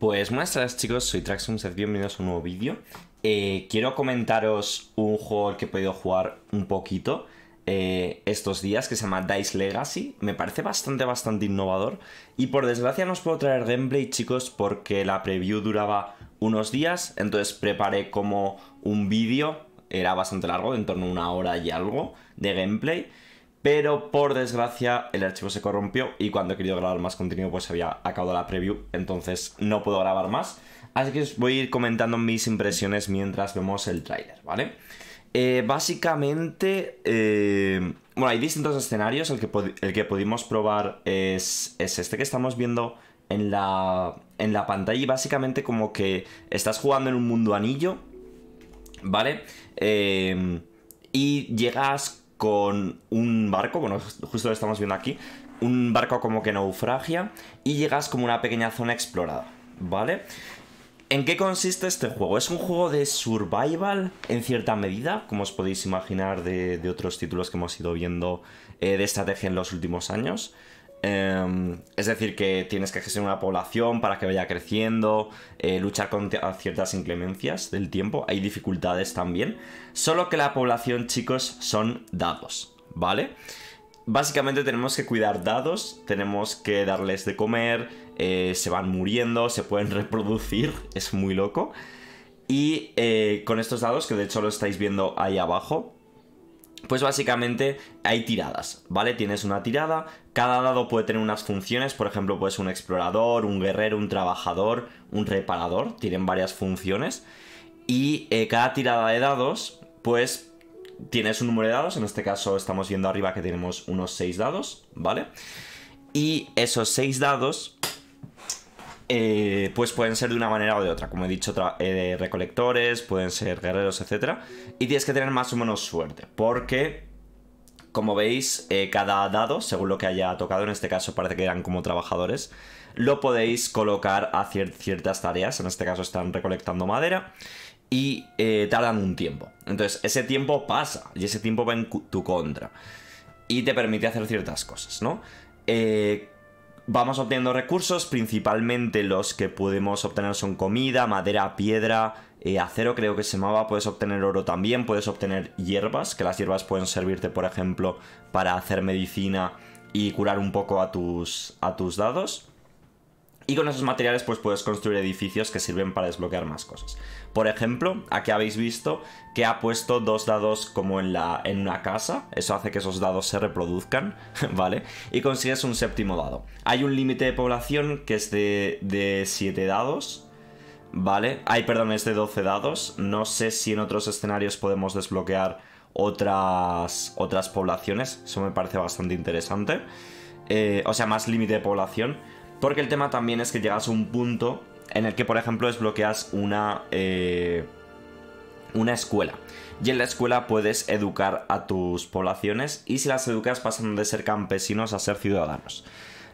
Pues buenas tardes chicos, soy Traxum, sed bienvenidos a un nuevo vídeo. Eh, quiero comentaros un juego que he podido jugar un poquito eh, estos días que se llama Dice Legacy. Me parece bastante, bastante innovador. Y por desgracia no os puedo traer gameplay chicos porque la preview duraba unos días, entonces preparé como un vídeo, era bastante largo, en torno a una hora y algo de gameplay. Pero por desgracia el archivo se corrompió y cuando he querido grabar más contenido pues había acabado la preview, entonces no puedo grabar más. Así que os voy a ir comentando mis impresiones mientras vemos el tráiler, ¿vale? Eh, básicamente, eh, bueno, hay distintos escenarios. El que, el que pudimos probar es, este que estamos viendo en la, en la pantalla y básicamente como que estás jugando en un mundo anillo, ¿vale? Eh, y llegas con un barco, bueno, justo lo estamos viendo aquí, un barco como que naufragia y llegas como una pequeña zona explorada, ¿vale? ¿En qué consiste este juego? Es un juego de survival en cierta medida, como os podéis imaginar de, otros títulos que hemos ido viendo eh, de estrategia en los últimos años. Em, es decir, que tienes que gestionar una población para que vaya creciendo, eh, luchar contra ciertas inclemencias del tiempo, hay dificultades también. Solo que la población, chicos, son dados, ¿vale? Básicamente tenemos que cuidar dados, tenemos que darles de comer, eh, se van muriendo, se pueden reproducir, es muy loco. Y eh, con estos dados, que de hecho lo estáis viendo ahí abajo, pues básicamente hay tiradas, ¿vale? Tienes una tirada, cada dado puede tener unas funciones, por ejemplo, puedes un explorador, un guerrero, un trabajador, un reparador, tienen varias funciones. Y eh, cada tirada de dados, pues tienes un número de dados, en este caso estamos viendo arriba que tenemos unos 6 dados, ¿vale? Y esos seis dados eh, pues pueden ser de una manera o de otra. Como he dicho, eh, recolectores, pueden ser guerreros, etc. Y tienes que tener más o menos suerte, porque, como veis, eh, cada dado, según lo que haya tocado, en este caso parece que eran como trabajadores, lo podéis colocar a ciertas tareas. En este caso están recolectando madera y tardan un tiempo. Entonces, ese tiempo pasa y ese tiempo va en tu contra. Y te permite hacer ciertas cosas, ¿no? Eh, Vamos obteniendo recursos, principalmente los que podemos obtener son comida, madera, piedra, eh, acero creo que se llamaba, puedes obtener oro también, puedes obtener hierbas, que las hierbas pueden servirte, por ejemplo, para hacer medicina y curar un poco a tus, a tus dados. Y con esos materiales pues puedes construir edificios que sirven para desbloquear más cosas. Por ejemplo, aquí habéis visto que ha puesto dos dados como en, la, en una casa. Eso hace que esos dados se reproduzcan, ¿vale? Y consigues un séptimo dado. Hay un límite de población que es de, de 7 dados. ¿Vale? hay perdón, es de 12 dados. No sé si en otros escenarios podemos desbloquear otras, otras poblaciones. Eso me parece bastante interesante. Eh, o sea, más límite de población. Porque el tema también es que llegas a un punto en el que, por ejemplo, desbloqueas una, eh, una escuela. Y en la escuela puedes educar a tus poblaciones y si las educas pasan de ser campesinos a ser ciudadanos.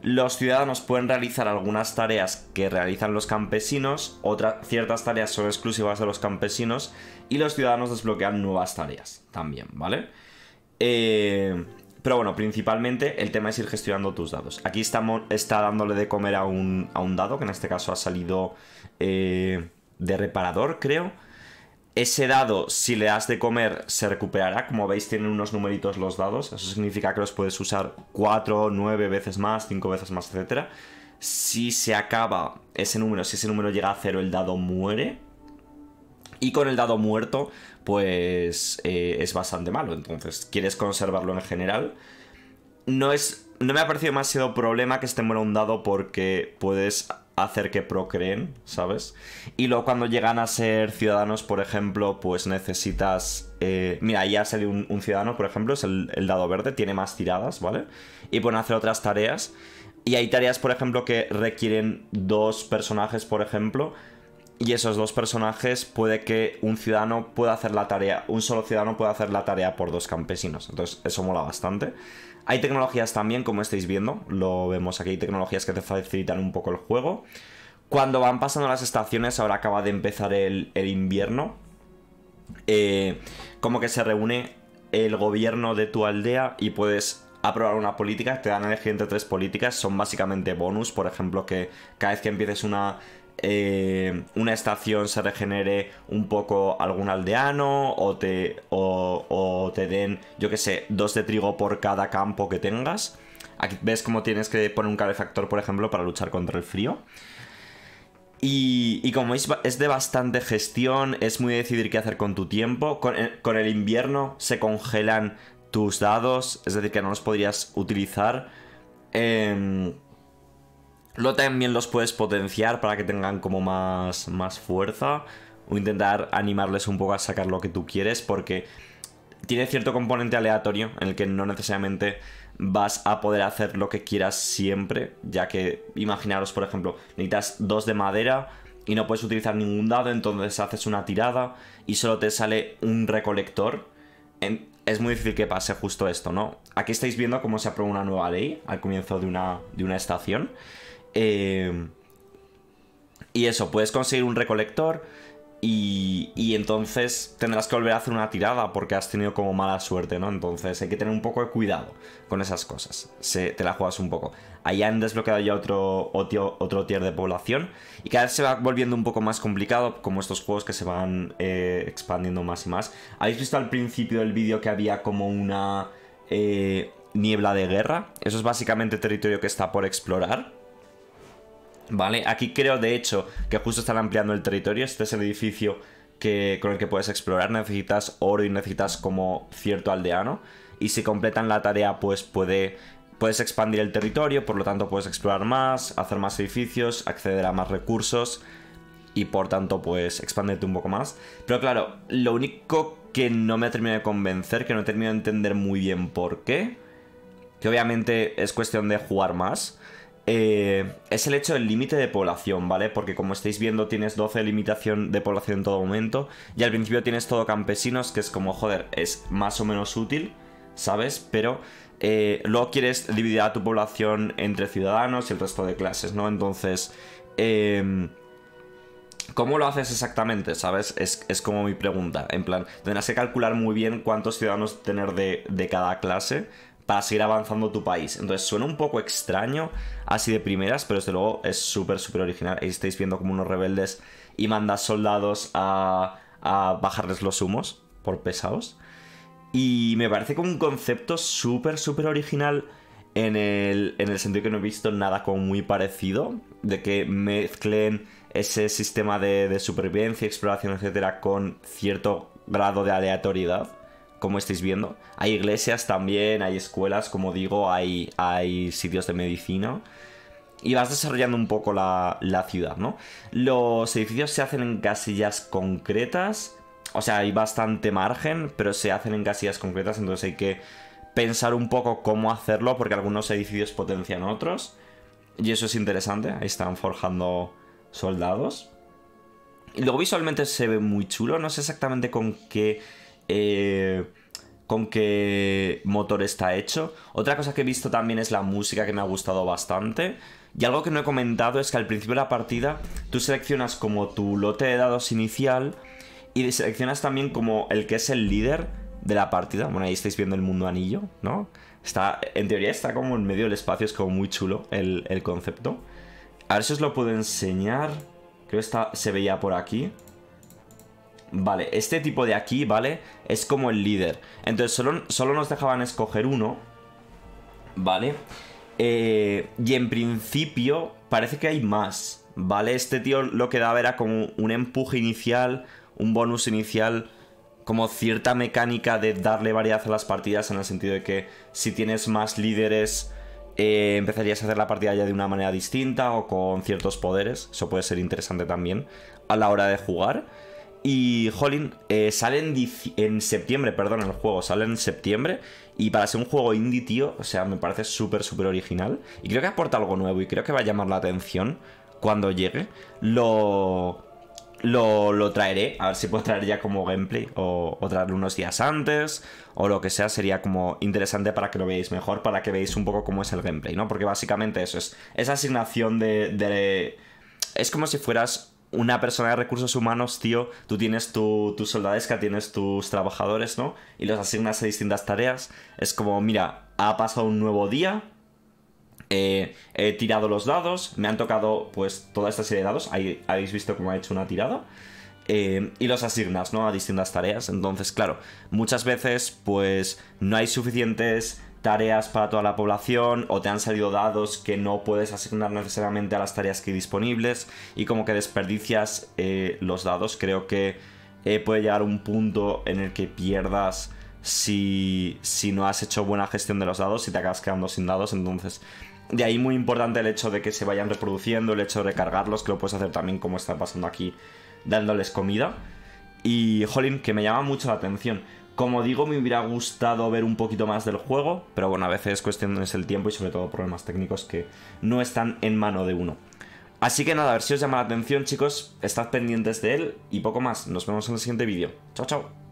Los ciudadanos pueden realizar algunas tareas que realizan los campesinos, otras ciertas tareas son exclusivas de los campesinos y los ciudadanos desbloquean nuevas tareas también, ¿vale? Eh, pero bueno, principalmente el tema es ir gestionando tus dados. Aquí está, está dándole de comer a un, dado, que en este caso ha salido eh, de reparador, creo. Ese dado, si le das de comer, se recuperará. Como veis, tienen unos numeritos los dados. Eso significa que los puedes usar 4, 9 veces más, 5 veces más, etc. Si se acaba ese número, si ese número llega a cero, el dado muere. Y con el dado muerto, pues eh, es bastante malo. Entonces, quieres conservarlo en general. No es. No me ha parecido demasiado problema que esté muera un dado porque puedes hacer que procreen, ¿sabes? Y luego cuando llegan a ser ciudadanos, por ejemplo, pues necesitas... Eh, mira, ahí ha salido un, ciudadano, por ejemplo, es el, el, dado verde, tiene más tiradas, ¿vale? Y pueden hacer otras tareas. Y hay tareas, por ejemplo, que requieren dos personajes, por ejemplo, y esos dos personajes puede que un ciudadano pueda hacer la tarea, un solo ciudadano puede hacer la tarea por dos campesinos. Entonces, eso mola bastante. Hay tecnologías también, como estáis viendo, lo vemos aquí, hay tecnologías que te facilitan un poco el juego. Cuando van pasando las estaciones, ahora acaba de empezar el, invierno, eh, como que se reúne el gobierno de tu aldea y puedes aprobar una política, te dan a elegir entre tres políticas, son básicamente bonus, por ejemplo, que cada vez que empieces una eh, una estación se regenere un poco algún aldeano o te, o, te den, yo que sé, dos de trigo por cada campo que tengas. Aquí ves cómo tienes que poner un calefactor, por ejemplo, para luchar contra el frío. Y, como es, es, de bastante gestión, es muy decidir qué hacer con tu tiempo. Eh, con, el invierno se congelan tus dados, es decir, que no los podrías utilizar. Em, Luego también los puedes potenciar para que tengan como más, fuerza o intentar animarles un poco a sacar lo que tú quieres porque tiene cierto componente aleatorio en el que no necesariamente vas a poder hacer lo que quieras siempre, ya que imaginaros, por ejemplo, necesitas dos de madera y no puedes utilizar ningún dado, entonces haces una tirada y solo te sale un recolector. es muy difícil que pase justo esto, ¿no? Aquí estáis viendo cómo se aprueba una nueva ley al comienzo de una, de una estación Em, y eso, puedes conseguir un recolector y, y, entonces tendrás que volver a hacer una tirada porque has tenido como mala suerte, ¿no? Entonces hay que tener un poco de cuidado con esas cosas. te la juegas un poco. Ahí han desbloqueado ya otro, otro, tier de población y cada vez se va volviendo un poco más complicado como estos juegos que se van eh, expandiendo más y más. ¿Habéis visto al principio del vídeo que había como una... Eh, niebla de guerra. Eso es básicamente territorio que está por explorar. ¿Vale? Aquí creo, de hecho, que justo están ampliando el territorio. Este es el edificio que, con el que puedes explorar. Necesitas oro y necesitas como cierto aldeano. Y si completan la tarea, pues puede, puedes expandir el territorio. Por lo tanto, puedes explorar más, hacer más edificios, acceder a más recursos. Y por tanto, pues expanderte un poco más. Pero claro, lo único que no me ha terminado de convencer, que no he terminado de entender muy bien por qué, que obviamente es cuestión de jugar más. Eh, es el hecho del límite de población, ¿vale? Porque como estáis viendo tienes 12 limitación de población en todo momento y al principio tienes todo campesinos, que es como, joder, es más o menos útil, ¿sabes? Pero eh, luego quieres dividir a tu población entre ciudadanos y el resto de clases, ¿no? Entonces, em, ¿Cómo lo haces exactamente? ¿Sabes? Es, como mi pregunta. En plan, tendrás que calcular muy bien cuántos ciudadanos tener de, de cada clase para seguir avanzando tu país. Entonces suena un poco extraño así de primeras, pero desde luego es súper, súper original. Ahí estáis viendo como unos rebeldes y mandas soldados a, bajarles los humos por pesados. Y me parece como un concepto súper, súper original en el, en el sentido que no he visto nada como muy parecido, de que mezclen ese sistema de, de supervivencia, exploración, etcétera, con cierto grado de aleatoriedad como estáis viendo. Hay iglesias también, hay escuelas, como digo, hay, hay sitios de medicina. Y vas desarrollando un poco la, la ciudad, ¿no? Los edificios se hacen en casillas concretas. O sea, hay bastante margen, pero se hacen en casillas concretas, entonces hay que pensar un poco cómo hacerlo, porque algunos edificios potencian otros. Y eso es interesante, ahí están forjando soldados. Y luego visualmente se ve muy chulo, no sé exactamente con qué eh, con qué motor está hecho. Otra cosa que he visto también es la música que me ha gustado bastante. Y algo que no he comentado es que al principio de la partida tú seleccionas como tu lote de dados inicial y seleccionas también como el que es el líder de la partida. Bueno, ahí estáis viendo el mundo anillo, ¿no? Está, en teoría está como en medio del espacio, es como muy chulo el, concepto. A ver si os lo puedo enseñar. Creo que está, se veía por aquí. Vale, este tipo de aquí, ¿vale? Es como el líder. Entonces solo, solo nos dejaban escoger uno, ¿vale? Eh, y en principio parece que hay más, ¿vale? Este tío lo que daba era como un empuje inicial, un bonus inicial, como cierta mecánica de darle variedad a las partidas en el sentido de que si tienes más líderes... Eh, empezarías a hacer la partida ya de una manera distinta o con ciertos poderes, eso puede ser interesante también a la hora de jugar y Hollin eh, sale en, septiembre, perdón, el juego sale en septiembre. Y para ser un juego indie, tío, o sea, me parece súper, súper original. Y creo que aporta algo nuevo y creo que va a llamar la atención cuando llegue. Lo, lo, traeré, a ver si puedo traer ya como gameplay o, traerlo unos días antes o lo que sea. Sería como interesante para que lo veáis mejor, para que veáis un poco cómo es el gameplay, ¿no? Porque básicamente eso es, esa asignación de es como si fueras una persona de recursos humanos, tío, tú tienes tu, soldadesca, tienes tus trabajadores, ¿no? Y los asignas a distintas tareas. Es como, mira, ha pasado un nuevo día, eh, he tirado los dados, me han tocado pues toda esta serie de dados, ahí habéis visto cómo ha hecho una tirada. Eh, y los asignas, ¿no? A distintas tareas. Entonces, claro, muchas veces pues no hay suficientes tareas para toda la población o te han salido dados que no puedes asignar necesariamente a las tareas que disponibles y como que desperdicias eh, los dados. Creo que eh, puede llegar un punto en el que pierdas si, si no has hecho buena gestión de los dados y si te acabas quedando sin dados. Entonces, de ahí muy importante el hecho de que se vayan reproduciendo, el hecho de recargarlos, que lo puedes hacer también como está pasando aquí, dándoles comida. Y, jolín, que me llama mucho la atención. Como digo, me hubiera gustado ver un poquito más del juego, pero bueno, a veces cuestiones el tiempo y sobre todo problemas técnicos que no están en mano de uno. Así que nada, a ver si os llama la atención, chicos, estad pendientes de él y poco más. Nos vemos en el siguiente vídeo. Chao, chao.